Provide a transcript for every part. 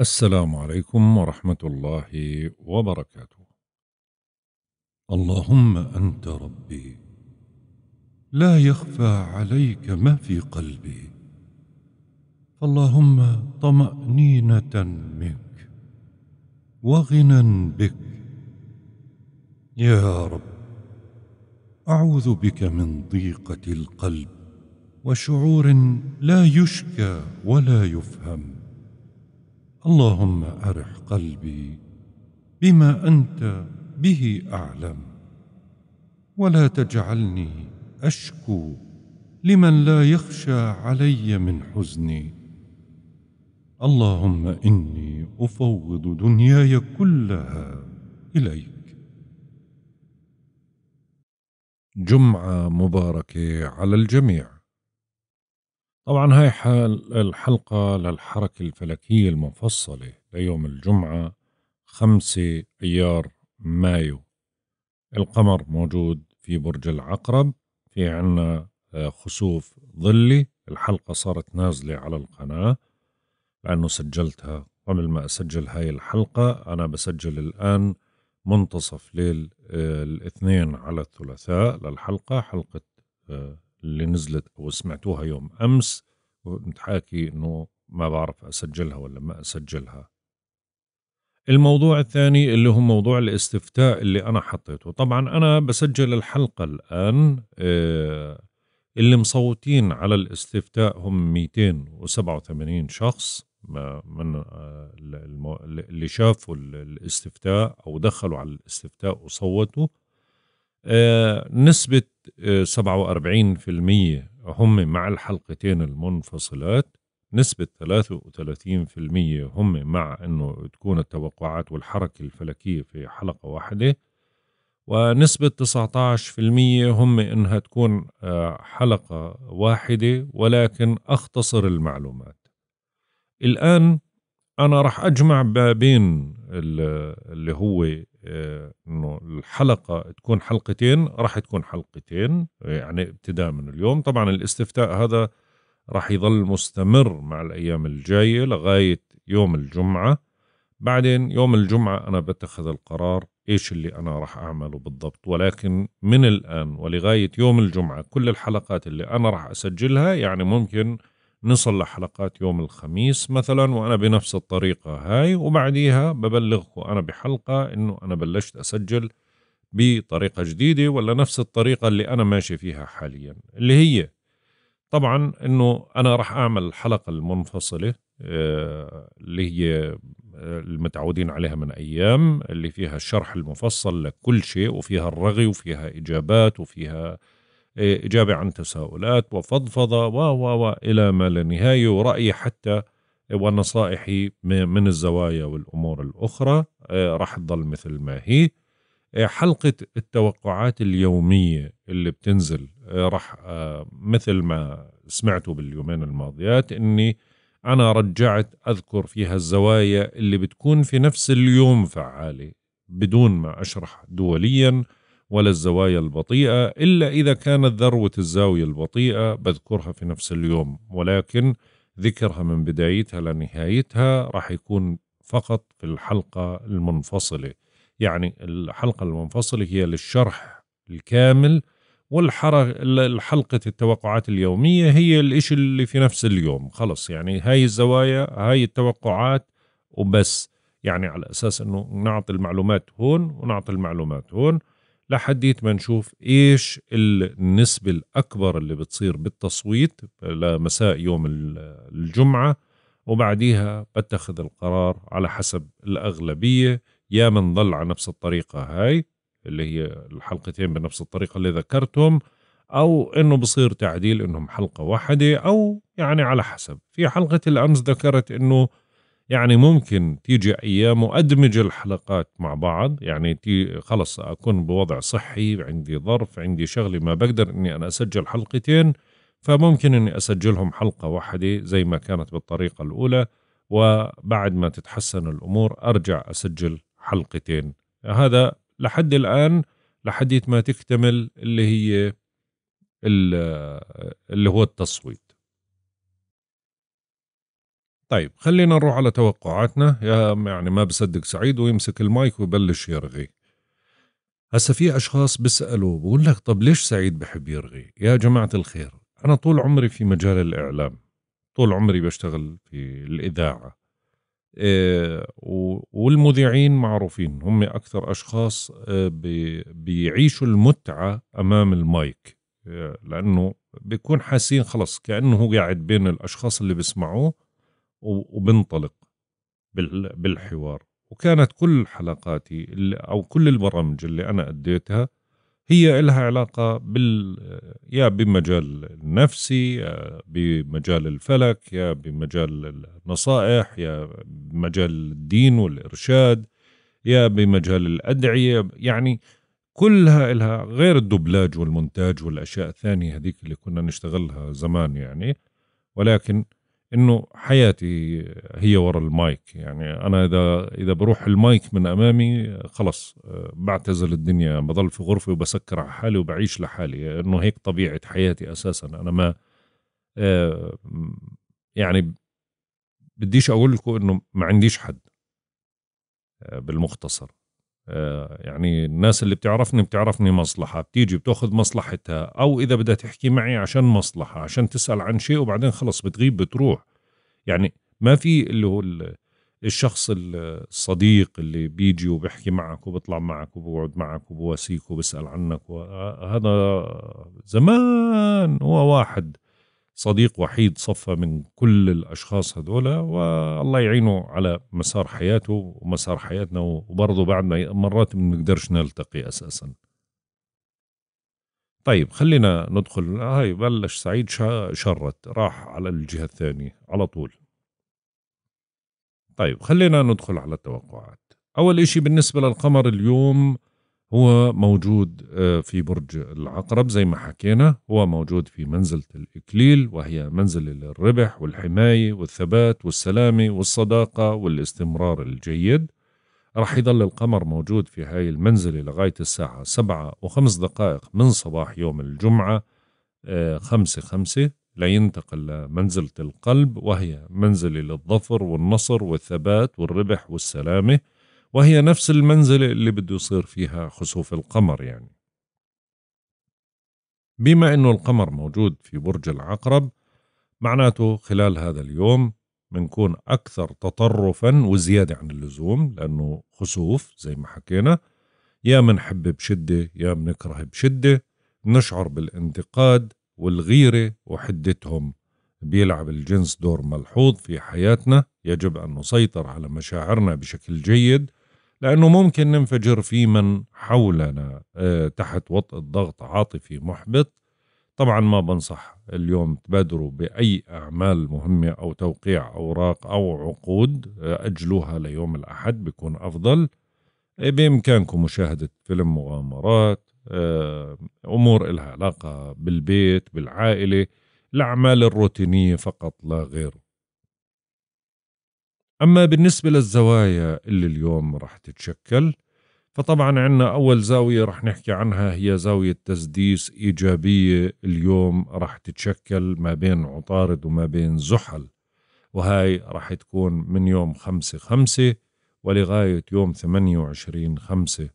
السلام عليكم ورحمة الله وبركاته. اللهم أنت ربي، لا يخفى عليك ما في قلبي، فاللهم طمأنينة منك، وغنى بك. يا رب، أعوذ بك من ضيقة القلب، وشعور لا يشكى ولا يفهم. اللهم ارح قلبي بما انت به اعلم ولا تجعلني اشكو لمن لا يخشى علي من حزني اللهم اني افوض دنياي كلها اليك جمعه مباركه على الجميع طبعا هاي الحلقة للحركة الفلكية المفصلة ليوم الجمعة 5 أيار مايو القمر موجود في برج العقرب في عنا آه، خسوف ظلي الحلقة صارت نازلة على القناة لأنه سجلتها قبل ما أسجل هاي الحلقة أنا بسجل الآن منتصف ليل آه، الاثنين على الثلاثاء للحلقة حلقة آه، اللي نزلت او سمعتوها يوم امس وكنت حاكي انه ما بعرف اسجلها ولا ما اسجلها الموضوع الثاني اللي هو موضوع الاستفتاء اللي انا حطيته طبعا انا بسجل الحلقه الان آه، اللي مصوتين على الاستفتاء هم 287 شخص من آه، اللي شافوا الاستفتاء او دخلوا على الاستفتاء وصوتوا آه، نسبة 47% هم مع الحلقتين المنفصلات نسبة 33% هم مع أنه تكون التوقعات والحركة الفلكية في حلقة واحدة ونسبة 19% هم إنها تكون آه، حلقة واحدة ولكن أختصر المعلومات الآن انا راح اجمع بين اللي هو آه، انه الحلقه تكون حلقتين راح تكون حلقتين يعني ابتداء من اليوم طبعا الاستفتاء هذا راح يظل مستمر مع الايام الجايه لغايه يوم الجمعه بعدين يوم الجمعه انا بتخذ القرار ايش اللي انا راح اعمله بالضبط ولكن من الان ولغايه يوم الجمعه كل الحلقات اللي انا راح اسجلها يعني ممكن نصل لحلقات يوم الخميس مثلا وأنا بنفس الطريقة هاي وبعديها ببلغكم أنا بحلقة إنه أنا بلشت أسجل بطريقة جديدة ولا نفس الطريقة اللي أنا ماشي فيها حاليا اللي هي طبعا إنه أنا راح أعمل الحلقة المنفصلة آه، اللي هي آه، المتعودين عليها من أيام اللي فيها الشرح المفصل لكل شيء وفيها الرغي وفيها إجابات وفيها آه إجابة عن تساؤلات وفضفضة و و و إلى ما لا نهاية ورأيي حتى ونصائحي من الزوايا والأمور الأخرى آه، راح تضل مثل ما هي آه، حلقة التوقعات اليومية اللي بتنزل آه، راح مثل ما سمعتوا باليومين الماضيات إني أنا رجعت أذكر فيها الزوايا اللي بتكون في نفس اليوم فعالة بدون ما أشرح دوليا ولا الزوايا البطيئة إلا إذا كانت ذروة الزاوية البطيئة بذكرها في نفس اليوم ولكن ذكرها من بدايتها لنهايتها راح يكون فقط في الحلقة المنفصلة يعني الحلقة المنفصلة هي للشرح الكامل والحلقة التوقعات اليومية هي الإشي اللي في نفس اليوم خلص يعني هاي الزوايا هاي التوقعات وبس يعني على أساس أنه نعطي المعلومات هون ونعطي المعلومات هون لحديت ما نشوف ايش النسبه الاكبر اللي بتصير بالتصويت لمساء يوم الجمعه وبعديها بتخذ القرار على حسب الاغلبيه يا ضل على نفس الطريقه هاي اللي هي الحلقتين بنفس الطريقه اللي ذكرتهم او انه بصير تعديل انهم حلقه واحده او يعني على حسب في حلقه الامس ذكرت انه يعني ممكن تيجي ايام وادمج الحلقات مع بعض يعني تي خلص اكون بوضع صحي عندي ظرف عندي شغله ما بقدر اني انا اسجل حلقتين فممكن اني اسجلهم حلقه واحده زي ما كانت بالطريقه الاولى وبعد ما تتحسن الامور ارجع اسجل حلقتين هذا لحد الان لحد ما تكتمل اللي هي اللي هو التصويت طيب خلينا نروح على توقعاتنا يا يعني ما بصدق سعيد ويمسك المايك ويبلش يرغي هسا في اشخاص بيسالوا بقول لك طب ليش سعيد بحب يرغي يا جماعه الخير انا طول عمري في مجال الاعلام طول عمري بشتغل في الاذاعه آه، والمذيعين معروفين هم اكثر اشخاص آه، بيعيشوا المتعه امام المايك آه، لانه بيكون حاسين خلص كانه قاعد بين الاشخاص اللي بيسمعوه وبنطلق بالحوار وكانت كل حلقاتي او كل البرامج اللي انا اديتها هي لها علاقه بال يا بمجال النفسي يا بمجال الفلك يا بمجال النصائح يا بمجال الدين والارشاد يا بمجال الادعيه يعني كلها إلها غير الدبلاج والمونتاج والاشياء الثانيه هذيك اللي كنا نشتغلها زمان يعني ولكن انه حياتي هي ورا المايك يعني انا اذا اذا بروح المايك من امامي خلص بعتزل الدنيا بضل في غرفه وبسكر على حالي وبعيش لحالي انه هيك طبيعه حياتي اساسا انا ما آه، يعني بديش اقول لكم انه ما عنديش حد آه، بالمختصر آه، يعني الناس اللي بتعرفني بتعرفني مصلحة بتيجي بتاخذ مصلحتها أو إذا بدها تحكي معي عشان مصلحة عشان تسأل عن شيء وبعدين خلص بتغيب بتروح يعني ما في اللي هو الشخص الصديق اللي بيجي وبيحكي معك وبيطلع معك وبقعد معك وبواسيك وبسأل عنك آه، هذا زمان هو واحد صديق وحيد صفى من كل الأشخاص هذول والله يعينه على مسار حياته ومسار حياتنا وبرضه ما مرات ما بنقدرش نلتقي أساسا طيب خلينا ندخل هاي بلش سعيد شرت راح على الجهة الثانية على طول طيب خلينا ندخل على التوقعات أول إشي بالنسبة للقمر اليوم هو موجود آه، في برج العقرب زي ما حكينا هو موجود في منزلة الإكليل وهي منزلة الربح والحماية والثبات والسلامة والصداقة والاستمرار الجيد رح يظل القمر موجود في هاي المنزلة لغاية الساعة سبعة وخمس دقائق من صباح يوم الجمعة آه، خمسة خمسة لينتقل لمنزلة القلب وهي منزلة للظفر والنصر والثبات والربح والسلامة وهي نفس المنزلة اللي بده يصير فيها خسوف القمر يعني بما أنه القمر موجود في برج العقرب معناته خلال هذا اليوم بنكون أكثر تطرفا وزيادة عن اللزوم لأنه خسوف زي ما حكينا يا منحب بشدة يا منكره بشدة نشعر بالانتقاد والغيرة وحدتهم بيلعب الجنس دور ملحوظ في حياتنا يجب أن نسيطر على مشاعرنا بشكل جيد لأنه ممكن ننفجر في من حولنا آه، تحت وطء الضغط عاطفي محبط طبعا ما بنصح اليوم تبادروا بأي أعمال مهمة أو توقيع أوراق أو عقود آه، أجلوها ليوم الأحد بيكون أفضل آه، بإمكانكم مشاهدة فيلم مغامرات أمور إلها علاقة بالبيت بالعائلة الأعمال الروتينية فقط لا غير أما بالنسبة للزوايا اللي اليوم رح تتشكل فطبعا عندنا أول زاوية رح نحكي عنها هي زاوية تسديس إيجابية اليوم رح تتشكل ما بين عطارد وما بين زحل وهاي رح تكون من يوم خمسة خمسة ولغاية يوم ثمانية وعشرين خمسة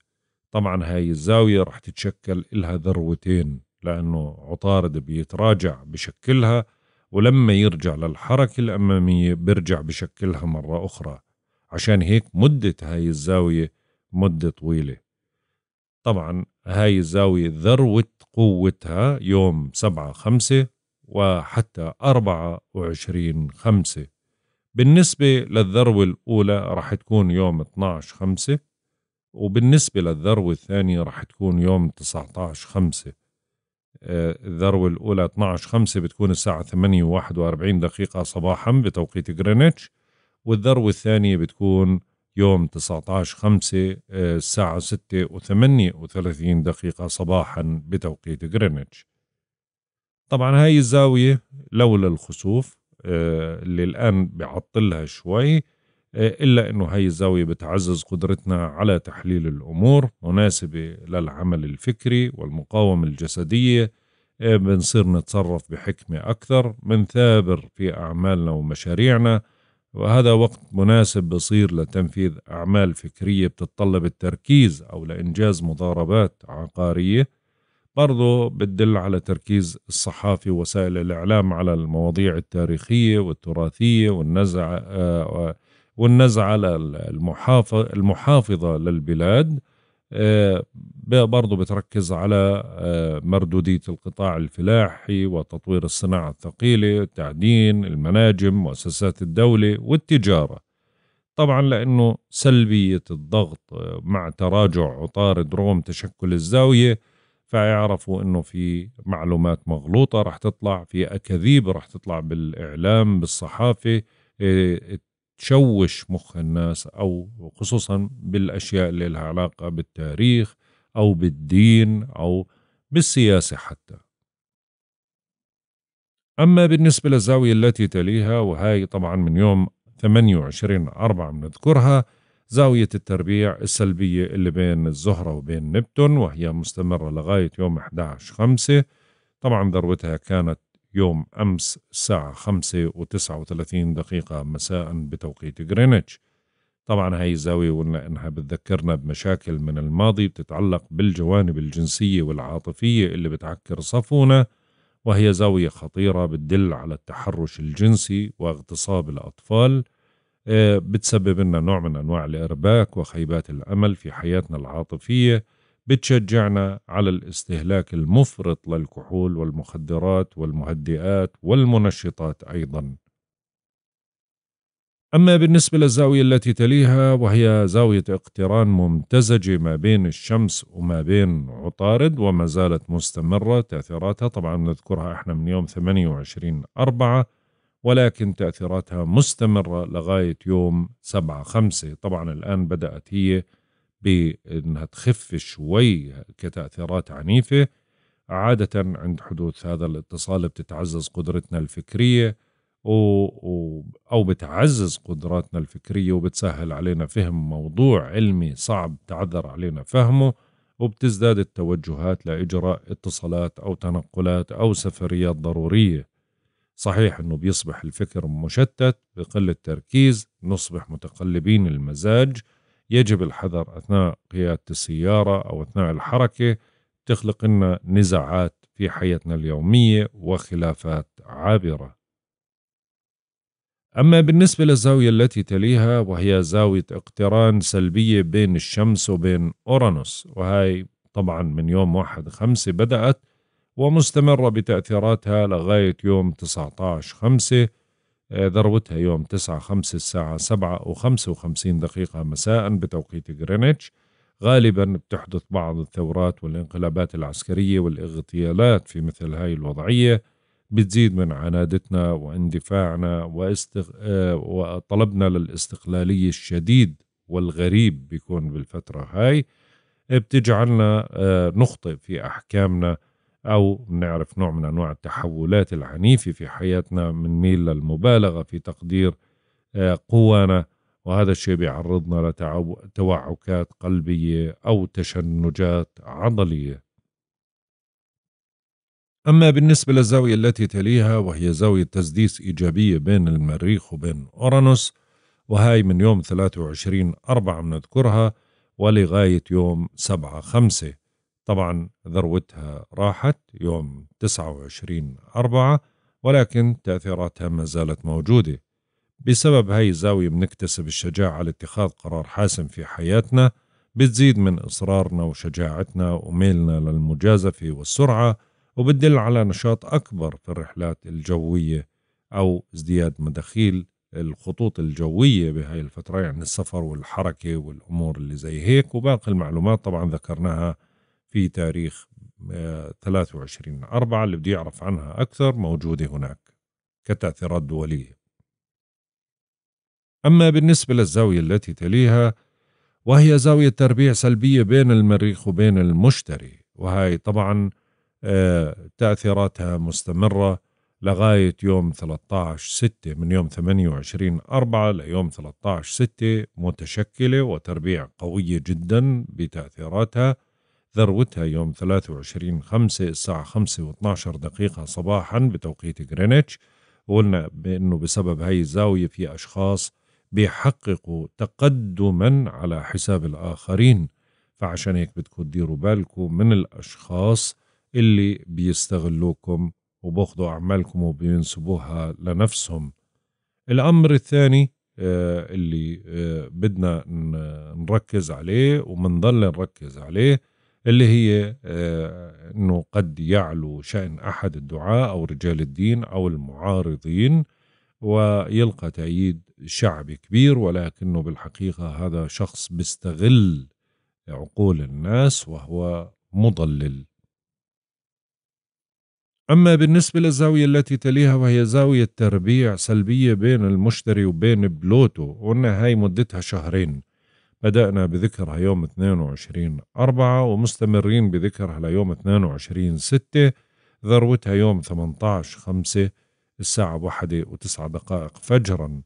طبعا هاي الزاوية رح تتشكل إلها ذروتين لأنه عطارد بيتراجع بشكلها ولما يرجع للحركة الأمامية بيرجع بشكلها مرة أخرى عشان هيك مدة هاي الزاوية مدة طويلة طبعا هاي الزاوية ذروة قوتها يوم سبعة خمسة وحتى أربعة وعشرين خمسة بالنسبة للذروة الأولى رح تكون يوم 12 خمسة وبالنسبة للذروة الثانية رح تكون يوم 19 خمسة الذروة الأولى 12 5 بتكون الساعة 8 و41 دقيقة صباحا بتوقيت غرينتش والذروة الثانية بتكون يوم 19 5 آه، الساعة 6 و38 دقيقة صباحا بتوقيت غرينتش طبعا هاي الزاوية لولا الخسوف آه، اللي الآن بعطلها شوي آه، إلا أنه هاي الزاوية بتعزز قدرتنا على تحليل الأمور مناسبة للعمل الفكري والمقاومة الجسدية آه، بنصير نتصرف بحكمة أكثر بنثابر في أعمالنا ومشاريعنا وهذا وقت مناسب بصير لتنفيذ أعمال فكرية بتتطلب التركيز أو لإنجاز مضاربات عقارية برضو بتدل على تركيز الصحافي ووسائل الإعلام على المواضيع التاريخية والتراثية والنزعة آه، والنزعة المحافظة للبلاد آه، برضو بتركز على آه، مردودية القطاع الفلاحي وتطوير الصناعة الثقيلة التعدين المناجم مؤسسات الدولة والتجارة طبعا لأنه سلبية الضغط آه، مع تراجع عطارد رغم تشكل الزاوية فيعرفوا أنه في معلومات مغلوطة رح تطلع في أكاذيب رح تطلع بالإعلام بالصحافة تشوش مخ الناس أو خصوصا بالأشياء اللي لها علاقة بالتاريخ أو بالدين أو بالسياسة حتى أما بالنسبة للزاوية التي تليها وهي طبعا من يوم 28 أربعة بنذكرها زاوية التربيع السلبية اللي بين الزهرة وبين نبتون وهي مستمرة لغاية يوم 11 خمسة طبعا ذروتها كانت يوم أمس الساعة خمسة وتسعة وثلاثين دقيقة مساء بتوقيت غرينتش طبعا هاي الزاوية قلنا إنها بتذكرنا بمشاكل من الماضي بتتعلق بالجوانب الجنسية والعاطفية اللي بتعكر صفونا وهي زاوية خطيرة بتدل على التحرش الجنسي واغتصاب الأطفال آه، بتسبب لنا نوع من أنواع الإرباك وخيبات الأمل في حياتنا العاطفية بتشجعنا على الاستهلاك المفرط للكحول والمخدرات والمهدئات والمنشطات أيضا أما بالنسبة للزاوية التي تليها وهي زاوية اقتران ممتزجة ما بين الشمس وما بين عطارد وما زالت مستمرة تأثيراتها طبعا نذكرها احنا من يوم 28 أربعة ولكن تأثيراتها مستمرة لغاية يوم 7 5 طبعا الآن بدأت هي بأنها تخف شوي كتأثيرات عنيفة عادة عند حدوث هذا الاتصال بتتعزز قدرتنا الفكرية و... أو بتعزز قدراتنا الفكرية وبتسهل علينا فهم موضوع علمي صعب تعذر علينا فهمه وبتزداد التوجهات لإجراء اتصالات أو تنقلات أو سفريات ضرورية صحيح أنه بيصبح الفكر مشتت بقل التركيز نصبح متقلبين المزاج يجب الحذر أثناء قيادة السيارة أو أثناء الحركة تخلق لنا نزاعات في حياتنا اليومية وخلافات عابرة أما بالنسبة للزاوية التي تليها وهي زاوية اقتران سلبية بين الشمس وبين أورانوس وهي طبعا من يوم واحد خمسة بدأت ومستمرة بتأثيراتها لغاية يوم 19 خمسة ذروتها آه، يوم 9 5 الساعة 7 و 55 دقيقة مساء بتوقيت غرينتش غالبا بتحدث بعض الثورات والانقلابات العسكرية والاغتيالات في مثل هاي الوضعية بتزيد من عنادتنا واندفاعنا واستغ... آه، وطلبنا للاستقلالية الشديد والغريب بيكون بالفترة هاي بتجعلنا آه، نخطئ في أحكامنا أو نعرف نوع من أنواع التحولات العنيفة في حياتنا من ميل للمبالغة في تقدير آه، قوانا وهذا الشيء بيعرضنا لتوعكات قلبية أو تشنجات عضلية أما بالنسبة للزاوية التي تليها وهي زاوية تسديس إيجابية بين المريخ وبين أورانوس وهاي من يوم 23 أربعة بنذكرها ولغاية يوم 7 خمسة طبعا ذروتها راحت يوم 29 أربعة ولكن تأثيراتها ما زالت موجودة بسبب هاي الزاوية بنكتسب الشجاعة لاتخاذ قرار حاسم في حياتنا بتزيد من إصرارنا وشجاعتنا وميلنا للمجازفة والسرعة وبتدل على نشاط أكبر في الرحلات الجوية أو ازدياد مداخيل الخطوط الجوية بهاي الفترة يعني السفر والحركة والأمور اللي زي هيك وباقي المعلومات طبعا ذكرناها في تاريخ 23 آه، 4 اللي بده يعرف عنها أكثر موجودة هناك كتأثيرات دولية أما بالنسبة للزاوية التي تليها وهي زاوية تربيع سلبية بين المريخ وبين المشتري وهي طبعا آه، تأثيراتها مستمرة لغاية يوم 13 6 من يوم 28 4 ليوم 13 6 متشكلة وتربيع قوية جدا بتأثيراتها ذروتها يوم 23 5 الساعة 5 و12 دقيقة صباحا بتوقيت غرينتش وقلنا بأنه بسبب هاي الزاوية في أشخاص بيحققوا تقدما على حساب الآخرين فعشان هيك بدكم تديروا بالكم من الأشخاص اللي بيستغلوكم وباخذوا أعمالكم وبينسبوها لنفسهم الأمر الثاني آه، اللي آه، بدنا نركز عليه ومنضل نركز عليه اللي هي آه، انه قد يعلو شان احد الدعاه او رجال الدين او المعارضين ويلقى تأييد شعبي كبير ولكنه بالحقيقة هذا شخص بيستغل عقول الناس وهو مضلل أما بالنسبة للزاوية التي تليها وهي زاوية تربيع سلبية بين المشتري وبين بلوتو قلنا هاي مدتها شهرين بدأنا بذكرها يوم 22 أربعة ومستمرين بذكرها ليوم 22 ستة ذروتها يوم 18 خمسة الساعة واحدة وتسعة دقائق فجرا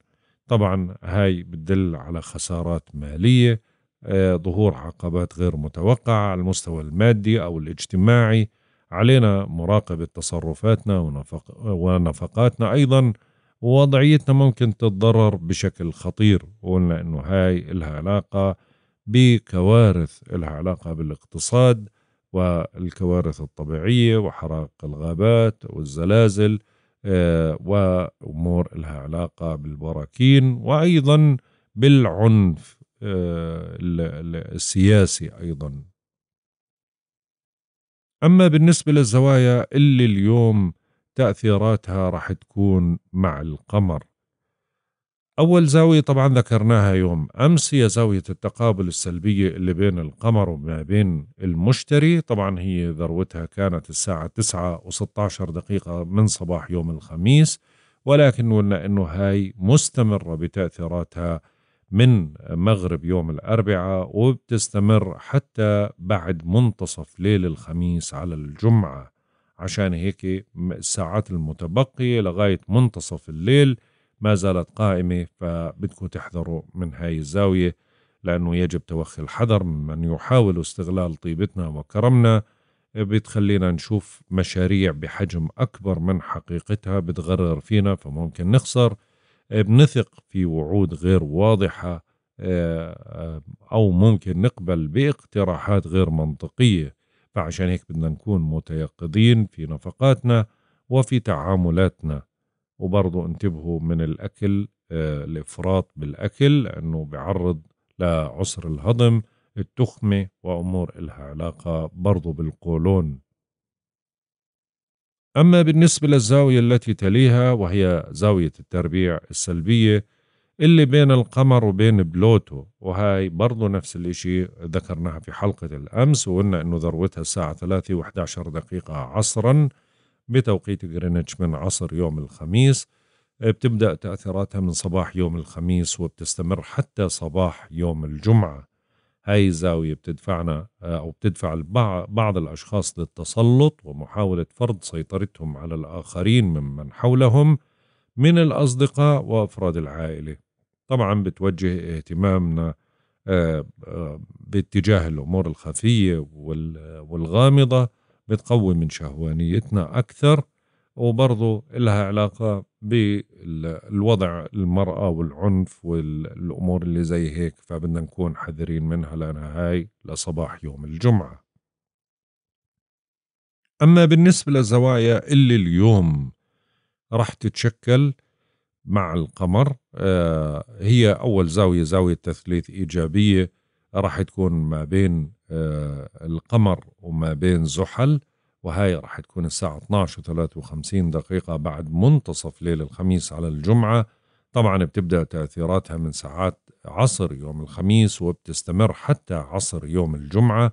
طبعا هاي بتدل على خسارات مالية آه، ظهور عقبات غير متوقعة على المستوى المادي أو الاجتماعي علينا مراقبة تصرفاتنا ونفق ونفقاتنا أيضا ووضعيتنا ممكن تتضرر بشكل خطير وقلنا انه هاي لها علاقة بكوارث لها علاقة بالاقتصاد والكوارث الطبيعية وحرائق الغابات والزلازل آه، وأمور لها علاقة بالبراكين وأيضا بالعنف آه، السياسي أيضا أما بالنسبة للزوايا اللي اليوم تأثيراتها راح تكون مع القمر أول زاوية طبعا ذكرناها يوم أمس هي زاوية التقابل السلبية اللي بين القمر وما بين المشتري طبعا هي ذروتها كانت الساعة 9 و16 دقيقة من صباح يوم الخميس ولكن قلنا أنه هاي مستمرة بتأثيراتها من مغرب يوم الأربعاء وبتستمر حتى بعد منتصف ليل الخميس على الجمعة عشان هيك الساعات المتبقية لغاية منتصف الليل ما زالت قائمة فبدكم تحذروا من هاي الزاوية لأنه يجب توخي الحذر ممن يحاول استغلال طيبتنا وكرمنا بتخلينا نشوف مشاريع بحجم أكبر من حقيقتها بتغرر فينا فممكن نخسر بنثق في وعود غير واضحة آه، آه، أو ممكن نقبل باقتراحات غير منطقية فعشان هيك بدنا نكون متيقظين في نفقاتنا وفي تعاملاتنا وبرضو انتبهوا من الأكل آه، الإفراط بالأكل لأنه بعرض لعسر الهضم التخمة وأمور إلها علاقة برضو بالقولون أما بالنسبة للزاوية التي تليها وهي زاوية التربيع السلبية اللي بين القمر وبين بلوتو وهاي برضو نفس الاشي ذكرناها في حلقة الأمس وقلنا أنه ذروتها الساعة 3 و 11 دقيقة عصرا بتوقيت جرينتش من عصر يوم الخميس بتبدأ تأثيراتها من صباح يوم الخميس وبتستمر حتى صباح يوم الجمعة هاي الزاوية بتدفعنا آه، أو بتدفع بعض الأشخاص للتسلط ومحاولة فرض سيطرتهم على الآخرين ممن حولهم من الأصدقاء وأفراد العائلة طبعا بتوجه اهتمامنا آه، آه، باتجاه الأمور الخفية والغامضة بتقوي من شهوانيتنا أكثر وبرضه لها علاقة بالوضع المرأة والعنف والأمور اللي زي هيك فبدنا نكون حذرين منها لأنها هاي لصباح يوم الجمعة أما بالنسبة للزوايا اللي اليوم رح تتشكل مع القمر آه، هي أول زاوية زاوية تثليث إيجابية راح تكون ما بين آه، القمر وما بين زحل وهاي راح تكون الساعة 12 و53 دقيقة بعد منتصف ليل الخميس على الجمعة طبعا بتبدأ تأثيراتها من ساعات عصر يوم الخميس وبتستمر حتى عصر يوم الجمعة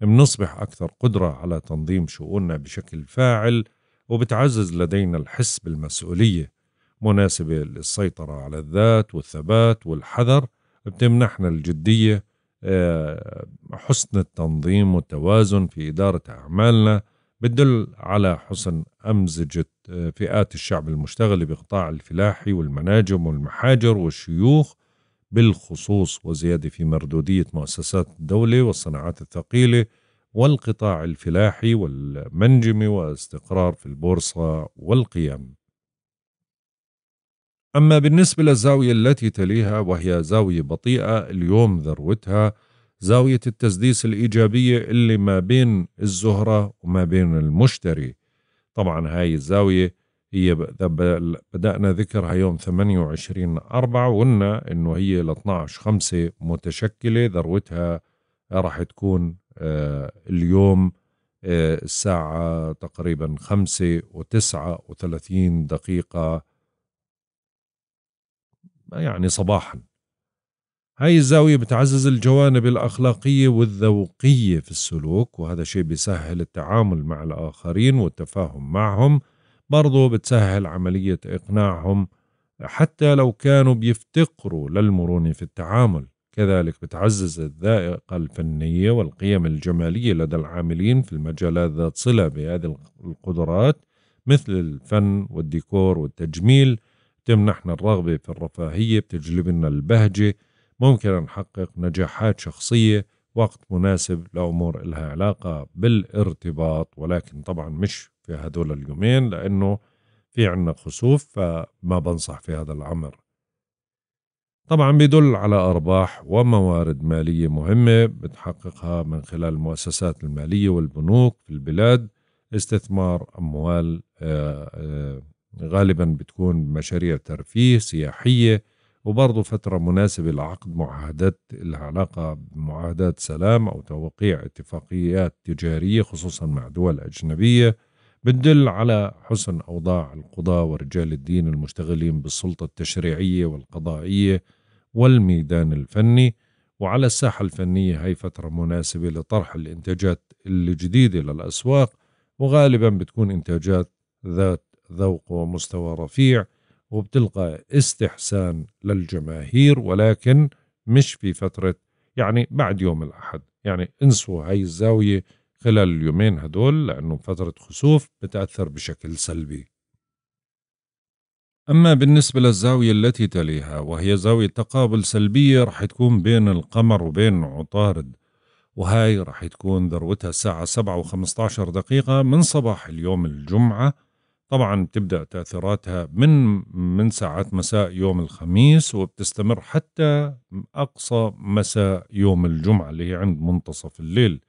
بنصبح أكثر قدرة على تنظيم شؤوننا بشكل فاعل وبتعزز لدينا الحس بالمسؤولية مناسبة للسيطرة على الذات والثبات والحذر بتمنحنا الجدية آه، حسن التنظيم والتوازن في إدارة أعمالنا بتدل على حسن أمزجة آه، فئات الشعب المشتغلة بقطاع الفلاحي والمناجم والمحاجر والشيوخ بالخصوص وزيادة في مردودية مؤسسات الدولة والصناعات الثقيلة والقطاع الفلاحي والمنجم واستقرار في البورصة والقيم أما بالنسبة للزاوية التي تليها وهي زاوية بطيئة اليوم ذروتها زاوية التسديس الإيجابية اللي ما بين الزهرة وما بين المشتري طبعا هاي الزاوية هي بدأنا ذكرها يوم 28 أربعة وقلنا إنه هي ل 12 خمسة متشكلة ذروتها راح تكون آه، اليوم آه، الساعة تقريبا خمسة وتسعة وثلاثين دقيقة يعني صباحا هاي الزاوية بتعزز الجوانب الأخلاقية والذوقية في السلوك وهذا شيء بيسهل التعامل مع الآخرين والتفاهم معهم برضو بتسهل عملية إقناعهم حتى لو كانوا بيفتقروا للمرونة في التعامل كذلك بتعزز الذائقة الفنية والقيم الجمالية لدى العاملين في المجالات ذات صلة بهذه القدرات مثل الفن والديكور والتجميل بتمنحنا الرغبة في الرفاهية بتجلب لنا البهجة ممكن نحقق نجاحات شخصية وقت مناسب لأمور إلها علاقة بالارتباط ولكن طبعا مش في هدول اليومين لأنه في عنا خسوف فما بنصح في هذا الأمر طبعا بيدل على أرباح وموارد مالية مهمة بتحققها من خلال المؤسسات المالية والبنوك في البلاد استثمار أموال آه، آه، غالبا بتكون مشاريع ترفيه سياحية وبرضه فترة مناسبة لعقد معاهدات لها علاقة بمعاهدات سلام أو توقيع اتفاقيات تجارية خصوصا مع دول أجنبية بتدل على حسن أوضاع القضاة ورجال الدين المشتغلين بالسلطة التشريعية والقضائية والميدان الفني وعلى الساحة الفنية هي فترة مناسبة لطرح الإنتاجات الجديدة للأسواق وغالبا بتكون إنتاجات ذات ذوق ومستوى رفيع وبتلقى استحسان للجماهير ولكن مش في فترة يعني بعد يوم الأحد يعني انسوا هاي الزاوية خلال اليومين هدول لأنه فترة خسوف بتأثر بشكل سلبي أما بالنسبة للزاوية التي تليها وهي زاوية تقابل سلبية رح تكون بين القمر وبين عطارد وهاي رح تكون ذروتها الساعة 7 و15 دقيقة من صباح اليوم الجمعة طبعا بتبدا تاثيراتها من من ساعات مساء يوم الخميس وبتستمر حتى اقصى مساء يوم الجمعه اللي هي عند منتصف الليل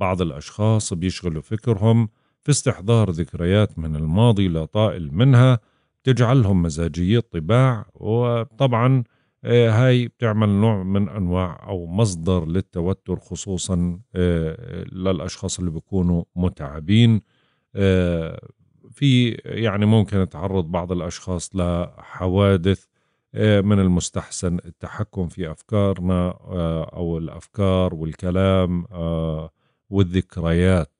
بعض الاشخاص بيشغلوا فكرهم في استحضار ذكريات من الماضي لا طائل منها تجعلهم مزاجية طباع وطبعا آه، هاي بتعمل نوع من أنواع أو مصدر للتوتر خصوصا آه، للأشخاص اللي بيكونوا متعبين آه، في يعني ممكن تعرض بعض الاشخاص لحوادث آه، من المستحسن التحكم في افكارنا آه، او الافكار والكلام آه، والذكريات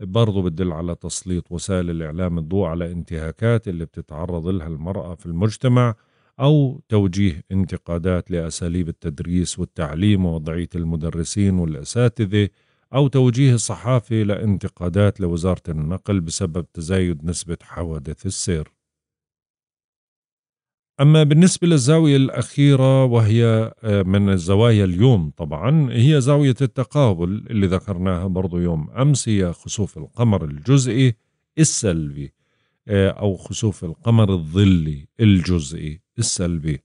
برضو بتدل على تسليط وسائل الاعلام الضوء على انتهاكات اللي بتتعرض لها المراه في المجتمع او توجيه انتقادات لاساليب التدريس والتعليم ووضعيه المدرسين والاساتذه أو توجيه الصحافة لانتقادات لوزارة النقل بسبب تزايد نسبة حوادث السير أما بالنسبة للزاوية الأخيرة وهي آه، من الزوايا اليوم طبعا هي زاوية التقابل اللي ذكرناها برضو يوم أمس هي خسوف القمر الجزئي السلبي آه، أو خسوف القمر الظلي الجزئي السلبي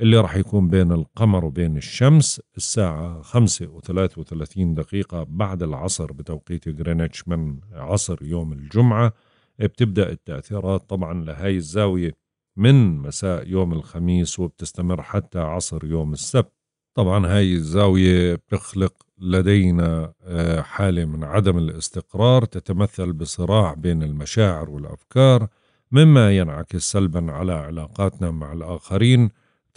اللي راح يكون بين القمر وبين الشمس الساعة خمسة وثلاثة وثلاثين دقيقة بعد العصر بتوقيت غرينتش من عصر يوم الجمعة بتبدأ التأثيرات طبعا لهاي الزاوية من مساء يوم الخميس وبتستمر حتى عصر يوم السبت طبعا هاي الزاوية بتخلق لدينا آه، حالة من عدم الاستقرار تتمثل بصراع بين المشاعر والأفكار مما ينعكس سلبا على علاقاتنا مع الآخرين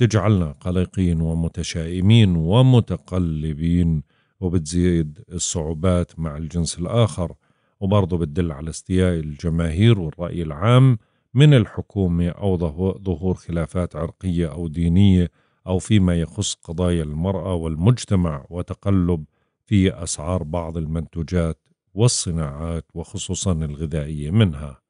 تجعلنا قلقين ومتشائمين ومتقلبين وبتزيد الصعوبات مع الجنس الآخر وبرضه بتدل على استياء الجماهير والرأي العام من الحكومة أو ظهور خلافات عرقية أو دينية أو فيما يخص قضايا المرأة والمجتمع وتقلب في أسعار بعض المنتوجات والصناعات وخصوصا الغذائية منها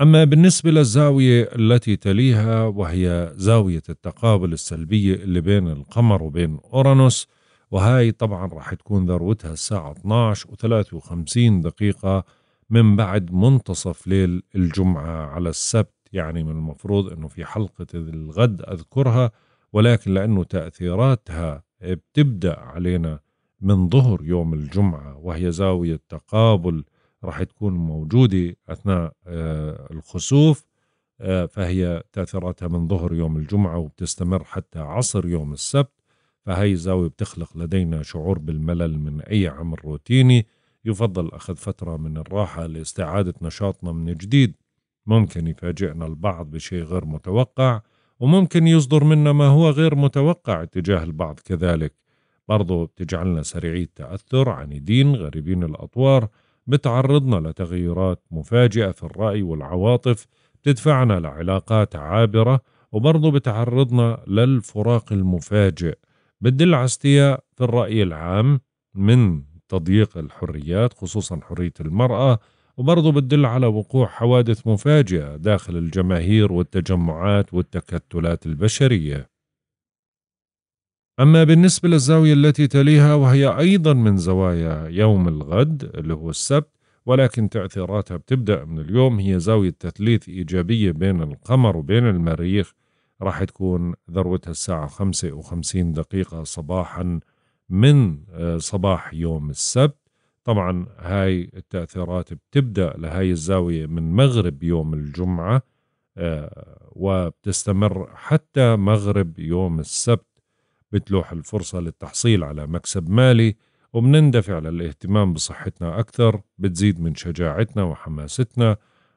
أما بالنسبة للزاوية التي تليها وهي زاوية التقابل السلبية اللي بين القمر وبين أورانوس وهاي طبعا راح تكون ذروتها الساعة 12 و 53 دقيقة من بعد منتصف ليل الجمعة على السبت يعني من المفروض أنه في حلقة الغد أذكرها ولكن لأنه تأثيراتها بتبدأ علينا من ظهر يوم الجمعة وهي زاوية تقابل راح تكون موجودة أثناء آه، الخسوف آه، فهي تأثيراتها من ظهر يوم الجمعة وبتستمر حتى عصر يوم السبت فهي الزاوية بتخلق لدينا شعور بالملل من أي عمل روتيني يفضل أخذ فترة من الراحة لاستعادة نشاطنا من جديد ممكن يفاجئنا البعض بشيء غير متوقع وممكن يصدر منا ما هو غير متوقع تجاه البعض كذلك برضو بتجعلنا سريعي التأثر عنيدين غريبين الأطوار بتعرضنا لتغيرات مفاجئة في الرأي والعواطف بتدفعنا لعلاقات عابرة وبرضه بتعرضنا للفراق المفاجئ بتدل على استياء في الرأي العام من تضييق الحريات خصوصا حرية المرأة وبرضه بتدل على وقوع حوادث مفاجئة داخل الجماهير والتجمعات والتكتلات البشرية أما بالنسبة للزاوية التي تليها وهي أيضا من زوايا يوم الغد اللي هو السبت ولكن تأثيراتها بتبدأ من اليوم هي زاوية تثليث إيجابية بين القمر وبين المريخ راح تكون ذروتها الساعة خمسة وخمسين دقيقة صباحا من آه، صباح يوم السبت طبعا هاي التأثيرات بتبدأ لهاي الزاوية من مغرب يوم الجمعة آه، وبتستمر حتى مغرب يوم السبت بتلوح الفرصة للتحصيل على مكسب مالي وبنندفع للاهتمام بصحتنا أكثر بتزيد من شجاعتنا وحماستنا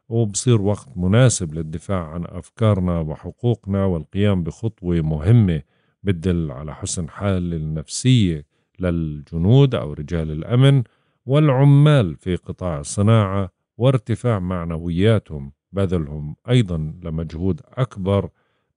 وبصير وقت مناسب للدفاع عن أفكارنا وحقوقنا والقيام بخطوة مهمة بتدل على حسن حال النفسية للجنود أو رجال الأمن والعمال في قطاع الصناعة وارتفاع معنوياتهم بذلهم أيضا لمجهود أكبر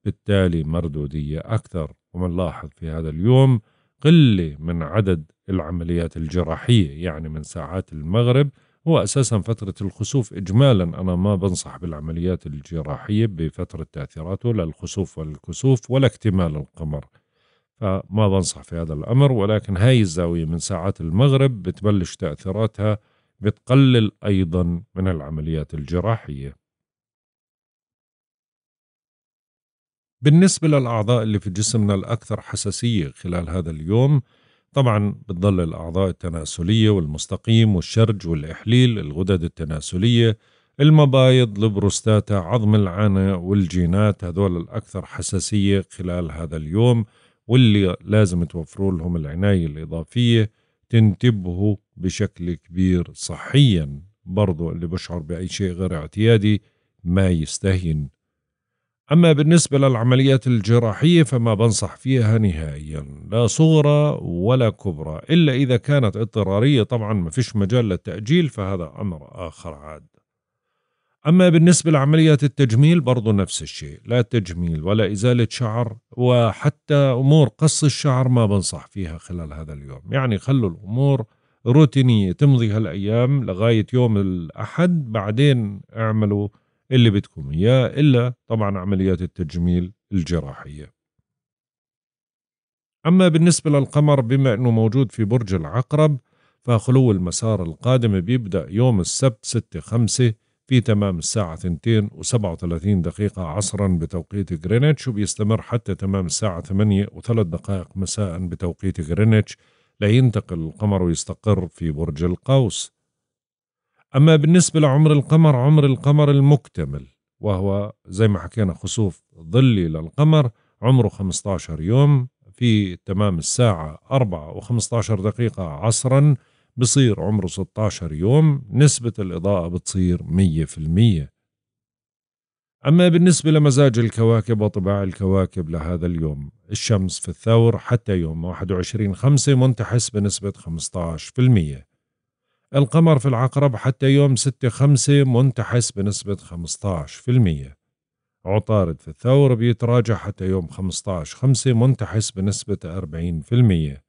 بالتالي مردودية أكثر ومنلاحظ في هذا اليوم قلة من عدد العمليات الجراحية يعني من ساعات المغرب هو أساسا فترة الخسوف إجمالا أنا ما بنصح بالعمليات الجراحية بفترة تأثيراته لا الخسوف ولا الكسوف ولا اكتمال القمر فما بنصح في هذا الأمر ولكن هاي الزاوية من ساعات المغرب بتبلش تأثيراتها بتقلل أيضا من العمليات الجراحية بالنسبة للأعضاء اللي في جسمنا الأكثر حساسية خلال هذا اليوم طبعا بتضل الأعضاء التناسلية والمستقيم والشرج والإحليل الغدد التناسلية المبايض البروستاتا عظم العانة والجينات هذول الأكثر حساسية خلال هذا اليوم واللي لازم توفروا لهم العناية الإضافية تنتبهوا بشكل كبير صحيا برضو اللي بشعر بأي شيء غير اعتيادي ما يستهين أما بالنسبة للعمليات الجراحية فما بنصح فيها نهائيا لا صغرى ولا كبرى إلا إذا كانت اضطرارية طبعا ما فيش مجال للتأجيل فهذا أمر آخر عاد أما بالنسبة لعمليات التجميل برضو نفس الشيء لا تجميل ولا إزالة شعر وحتى أمور قص الشعر ما بنصح فيها خلال هذا اليوم يعني خلوا الأمور روتينية تمضي هالأيام لغاية يوم الأحد بعدين اعملوا اللي بدكم إياه إلا طبعا عمليات التجميل الجراحية أما بالنسبة للقمر بما أنه موجود في برج العقرب فخلو المسار القادم بيبدأ يوم السبت 6 5 في تمام الساعة 2 و37 دقيقة عصرا بتوقيت غرينتش وبيستمر حتى تمام الساعة 8 و3 دقائق مساء بتوقيت غرينتش لينتقل القمر ويستقر في برج القوس أما بالنسبة لعمر القمر عمر القمر المكتمل وهو زي ما حكينا خسوف ظلي للقمر عمره 15 يوم في تمام الساعة 4 و15 دقيقة عصرا بصير عمره 16 يوم نسبة الإضاءة بتصير 100% أما بالنسبة لمزاج الكواكب وطباع الكواكب لهذا اليوم الشمس في الثور حتى يوم 21 5 منتحس بنسبة 15% القمر في العقرب حتى يوم 6 5 منتحس بنسبة 15% عطارد في الثور بيتراجع حتى يوم 15 5 منتحس بنسبة 40%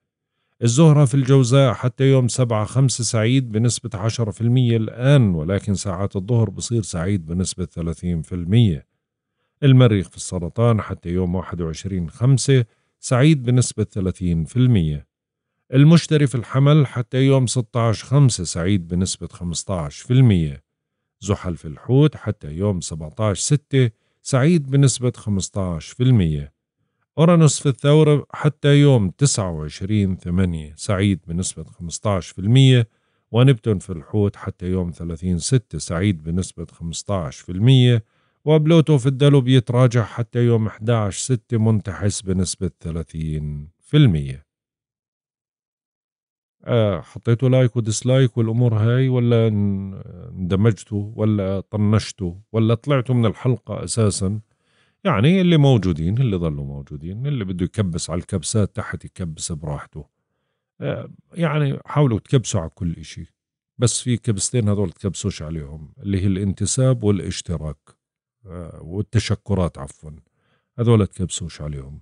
الزهرة في الجوزاء حتى يوم 7 5 سعيد بنسبة 10% الآن ولكن ساعات الظهر بصير سعيد بنسبة 30% المريخ في السرطان حتى يوم 21 5 سعيد بنسبة 30% المشتري في الحمل حتى يوم 16 5 سعيد بنسبة 15% زحل في الحوت حتى يوم 17 6 سعيد بنسبة 15% أورانوس في الثورة حتى يوم 29 8 سعيد بنسبة 15% ونبتون في الحوت حتى يوم 30 6 سعيد بنسبة 15% وبلوتو في الدلو بيتراجع حتى يوم 11 6 منتحس بنسبة 30% حطيتوا لايك وديسلايك والامور هاي ولا اندمجتوا ولا طنشتوا ولا طلعتوا من الحلقه اساسا يعني اللي موجودين اللي ظلوا موجودين اللي بده يكبس على الكبسات تحت يكبس براحته آه، يعني حاولوا تكبسوا على كل إشي بس في كبستين هذول تكبسوش عليهم اللي هي الانتساب والاشتراك آه، والتشكرات عفوا هذول تكبسوش عليهم